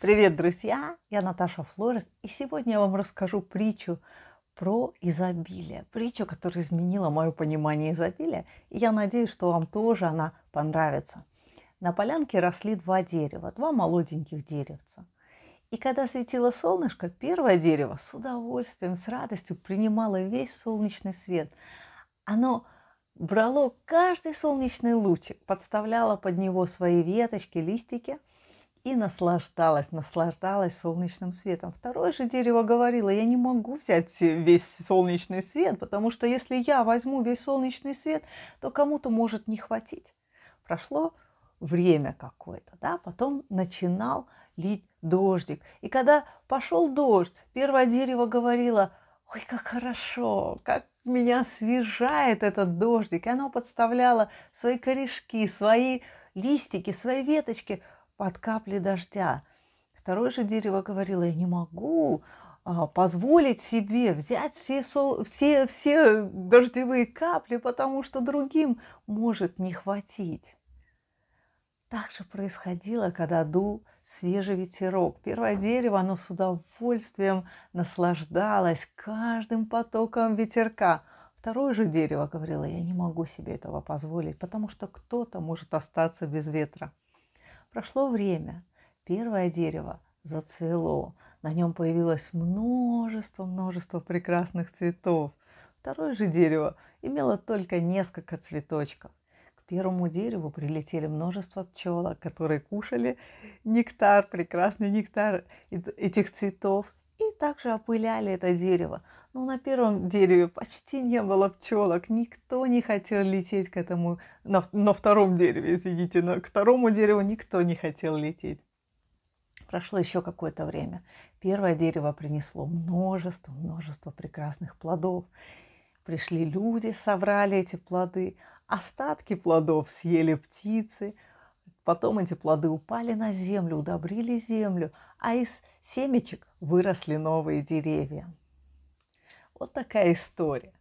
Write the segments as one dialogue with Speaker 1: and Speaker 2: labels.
Speaker 1: Привет, друзья! Я Наташа Флорес, и сегодня я вам расскажу притчу про изобилие. Притчу, которая изменила мое понимание изобилия, и я надеюсь, что вам тоже она понравится. На полянке росли два дерева, два молоденьких деревца. И когда светило солнышко, первое дерево с удовольствием, с радостью принимало весь солнечный свет. Оно брало каждый солнечный лучик, подставляло под него свои веточки, листики – и наслаждалась, наслаждалась солнечным светом. Второе же дерево говорило, я не могу взять весь солнечный свет, потому что если я возьму весь солнечный свет, то кому-то может не хватить. Прошло время какое-то, да, потом начинал лить дождик. И когда пошел дождь, первое дерево говорило, ой, как хорошо, как меня освежает этот дождик. И оно подставляло свои корешки, свои листики, свои веточки – под капли дождя. Второе же дерево говорило, я не могу а, позволить себе взять все, сол, все, все дождевые капли, потому что другим может не хватить. Так же происходило, когда дул свежий ветерок. Первое дерево, оно с удовольствием наслаждалось каждым потоком ветерка. Второе же дерево говорило, я не могу себе этого позволить, потому что кто-то может остаться без ветра. Прошло время. Первое дерево зацвело. На нем появилось множество-множество прекрасных цветов. Второе же дерево имело только несколько цветочков. К первому дереву прилетели множество пчелок, которые кушали нектар, прекрасный нектар этих цветов – и также опыляли это дерево. Но ну, на первом дереве почти не было пчелок, никто не хотел лететь к этому, на, на втором дереве, извините, на, к второму дереву никто не хотел лететь. Прошло еще какое-то время. Первое дерево принесло множество, множество прекрасных плодов. Пришли люди, собрали эти плоды, остатки плодов съели птицы – Потом эти плоды упали на землю, удобрили землю, а из семечек выросли новые деревья. Вот такая история.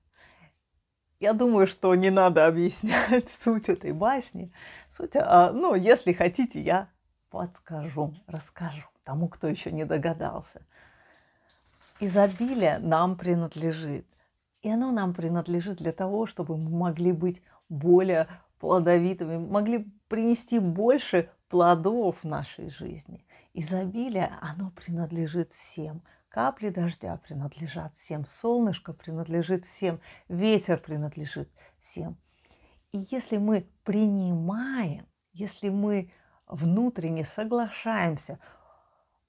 Speaker 1: Я думаю, что не надо объяснять суть этой башни. Суть, а, ну, если хотите, я подскажу, расскажу тому, кто еще не догадался. Изобилие нам принадлежит. И оно нам принадлежит для того, чтобы мы могли быть более плодовитыми, могли принести больше плодов в нашей жизни. Изобилие, оно принадлежит всем. Капли дождя принадлежат всем, солнышко принадлежит всем, ветер принадлежит всем. И если мы принимаем, если мы внутренне соглашаемся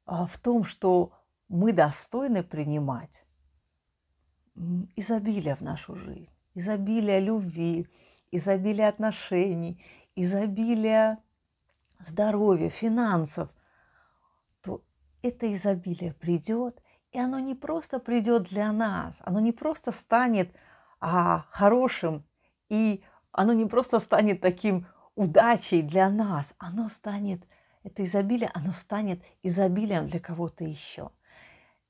Speaker 1: а, в том, что мы достойны принимать изобилие в нашу жизнь, изобилие любви, изобилие отношений, изобилия здоровья, финансов, то это изобилие придет, и оно не просто придет для нас, оно не просто станет а, хорошим, и оно не просто станет таким удачей для нас, оно станет, это изобилие, оно станет изобилием для кого-то еще.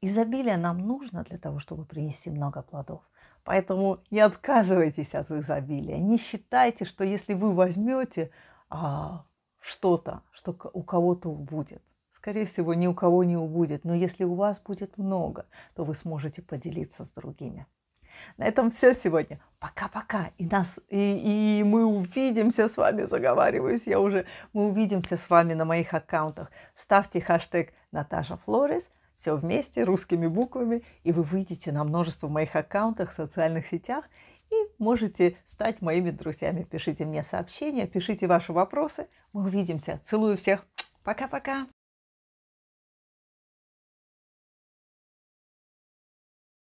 Speaker 1: Изобилие нам нужно для того, чтобы принести много плодов. Поэтому не отказывайтесь от изобилия. Не считайте, что если вы возьмете а, что-то, что у кого-то будет, скорее всего, ни у кого не убудет. Но если у вас будет много, то вы сможете поделиться с другими. На этом все сегодня. Пока-пока. И, нас, и, и мы увидимся с вами, заговариваюсь я уже. Мы увидимся с вами на моих аккаунтах. Ставьте хэштег Наташа Флорес – все вместе русскими буквами, и вы выйдете на множество моих аккаунтах в социальных сетях и можете стать моими друзьями. Пишите мне сообщения, пишите ваши вопросы. Мы увидимся. Целую всех. Пока-пока.